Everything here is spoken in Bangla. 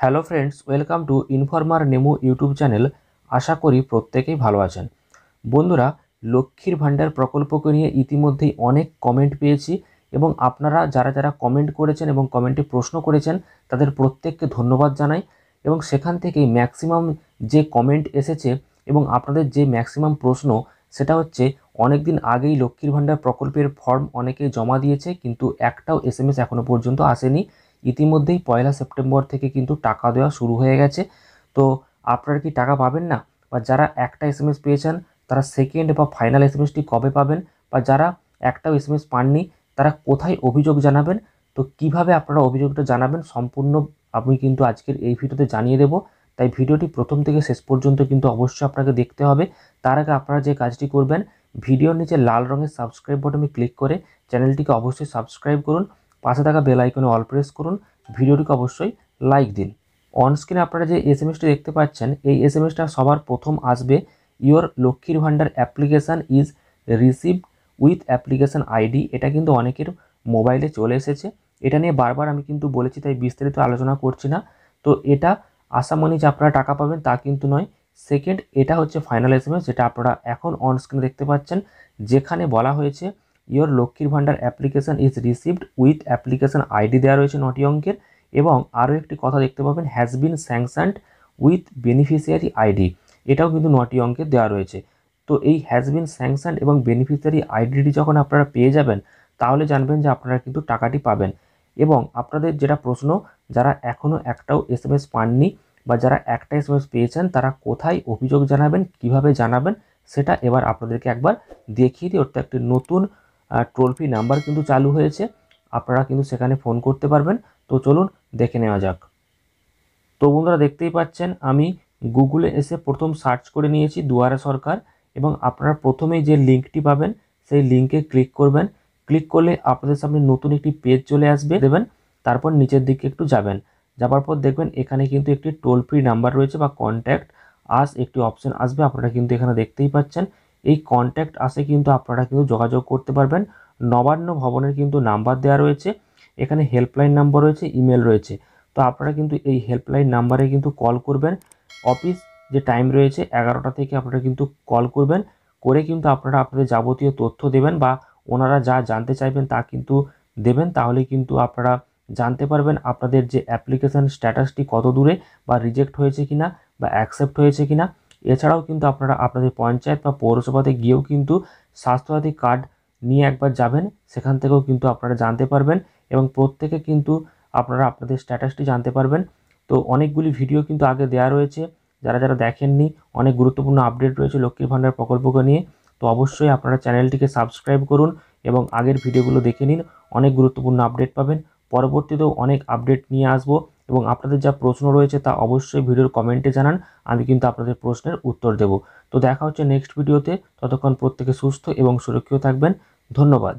hello friends welcome to informer Nemo YouTube channel আশা করি প্রত্যেকেই ভালো আছেন বন্ধুরা লক্ষ্মীর ভাণ্ডার প্রকল্পকে নিয়ে ইতিমধ্যেই অনেক কমেন্ট পেয়েছি এবং আপনারা যারা যারা কমেন্ট করেছেন এবং কমেন্টে প্রশ্ন করেছেন তাদের প্রত্যেককে ধন্যবাদ জানাই এবং সেখান থেকেই ম্যাক্সিমাম যে কমেন্ট এসেছে এবং আপনাদের যে ম্যাক্সিমাম প্রশ্ন সেটা হচ্ছে অনেক দিন আগেই লক্ষ্মীর ভাণ্ডার প্রকল্পের ফর্ম অনেকে জমা দিয়েছে কিন্তু একটাও এস এম এস এখনও পর্যন্ত আসেনি ইতিমধ্যেই পয়লা সেপ্টেম্বর থেকে কিন্তু টাকা দেওয়া শুরু হয়ে গেছে তো আপনারা কি টাকা পাবেন না বা যারা একটা এস পেয়েছেন তারা সেকেন্ড বা ফাইনাল এস এম এসটি কবে পাবেন বা যারা একটাও এস এস পাননি তারা কোথায় অভিযোগ জানাবেন তো কিভাবে আপনারা অভিযোগটা জানাবেন সম্পূর্ণ আমি কিন্তু আজকের এই ভিডিওতে জানিয়ে দেব তাই ভিডিওটি প্রথম থেকে শেষ পর্যন্ত কিন্তু অবশ্যই আপনাকে দেখতে হবে তার আগে আপনারা যে কাজটি করবেন ভিডিওর নিচে লাল রঙের সাবস্ক্রাইব বটনে ক্লিক করে চ্যানেলটিকে অবশ্যই সাবস্ক্রাইব করুন পাশে থাকা বেল আইকনে অল প্রেস করুন ভিডিওটিকে অবশ্যই লাইক দিন অন স্ক্রিনে আপনারা যে এস এমএসটি দেখতে পাচ্ছেন এই এস এমএসটা সবার প্রথম আসবে ইওর লক্ষ্মীর ভান্ডার application is received with application ID এটা কিন্তু অনেকের মোবাইলে চলে এসেছে এটা নিয়ে বারবার আমি কিন্তু বলেছি তাই বিস্তারিত আলোচনা করছি না তো এটা আশামণি যে আপনারা টাকা পাবেন তা কিন্তু নয় সেকেন্ড এটা হচ্ছে ফাইনাল এস যেটা আপনারা এখন অন স্ক্রিনে দেখতে পাচ্ছেন যেখানে বলা হয়েছে ইয়োর লক্ষ্মীর ভাণ্ডার application is received with application ID দেওয়া রয়েছে নটি অঙ্কের এবং আরও একটি কথা দেখতে পাবেন has been sanctioned with beneficiary ID এটাও কিন্তু নটি অঙ্কের দেওয়া রয়েছে তো এই হ্যাজ বিন স্যাংশান এবং বেনিফিশিয়ারি আইডিটি যখন আপনারা পেয়ে যাবেন তাহলে জানবেন যে আপনারা কিন্তু টাকাটি পাবেন এবং আপনাদের যেটা প্রশ্ন যারা এখনও একটাও এস এম এস পাননি বা যারা একটা এস এম এস পেয়েছেন তারা কোথায় অভিযোগ জানাবেন কিভাবে জানাবেন সেটা এবার আপনাদেরকে একবার দেখিয়ে দিই অর্থাৎ একটি নতুন টোল ফ্রি নাম্বার কিন্তু চালু হয়েছে আপনারা কিন্তু সেখানে ফোন করতে পারবেন তো চলুন দেখে নেওয়া যাক তো বন্ধুরা দেখতেই পাচ্ছেন আমি গুগলে এসে প্রথম সার্চ করে নিয়েছি দুয়ারে সরকার এবং আপনারা প্রথমেই যে লিঙ্কটি পাবেন সেই লিঙ্কে ক্লিক করবেন ক্লিক করলে আপনাদের সামনে নতুন একটি পেজ চলে আসবে দেবেন তারপর নিচের দিকে একটু যাবেন যাবার পর দেখবেন এখানে কিন্তু একটি টোল ফ্রি নাম্বার রয়েছে বা কন্ট্যাক্ট আস একটি অপশন আসবে আপনারা কিন্তু এখানে দেখতেই পাচ্ছেন এই কন্ট্যাক্ট আসে কিন্তু আপনারা কিন্তু যোগাযোগ করতে পারবেন নবান্ন ভবনের কিন্তু নাম্বার দেওয়া রয়েছে এখানে হেল্পলাইন নাম্বার রয়েছে ইমেল রয়েছে তো আপনারা কিন্তু এই হেল্পলাইন নাম্বারে কিন্তু কল করবেন অফিস যে টাইম রয়েছে এগারোটা থেকে আপনারা কিন্তু কল করবেন করে কিন্তু আপনারা আপনাদের যাবতীয় তথ্য দেবেন বা ওনারা যা জানতে চাইবেন তা কিন্তু দেবেন তাহলে কিন্তু আপনারা জানতে পারবেন আপনাদের যে অ্যাপ্লিকেশান স্ট্যাটাসটি কত দূরে বা রিজেক্ট হয়েছে কিনা বা অ্যাকসেপ্ট হয়েছে কিনা এছাড়াও কিন্তু আপনারা আপনাদের পঞ্চায়েত বা পৌরসভাতে গিয়েও কিন্তু স্বাস্থ্যসাথী কার্ড নিয়ে একবার যাবেন সেখান থেকেও কিন্তু আপনারা জানতে পারবেন এবং প্রত্যেকে কিন্তু আপনারা আপনাদের স্ট্যাটাসটি জানতে পারবেন তো অনেকগুলি ভিডিও কিন্তু আগে দেয়া রয়েছে যারা যারা দেখেননি অনেক গুরুত্বপূর্ণ আপডেট রয়েছে লক্ষ্মীর ভাণ্ডার প্রকল্পকে নিয়ে তো অবশ্যই আপনারা চ্যানেলটিকে সাবস্ক্রাইব করুন এবং আগের ভিডিওগুলো দেখে নিন অনেক গুরুত্বপূর্ণ আপডেট পাবেন পরবর্তীতেও অনেক আপডেট নিয়ে আসবো এবং আপনাদের যা প্রশ্ন রয়েছে তা অবশ্যই ভিডিওর কমেন্টে জানান আমি কিন্তু আপনাদের প্রশ্নের উত্তর দেব তো দেখা হচ্ছে নেক্সট ভিডিওতে ততক্ষণ প্রত্যেকে সুস্থ এবং সুরক্ষিত থাকবেন ধন্যবাদ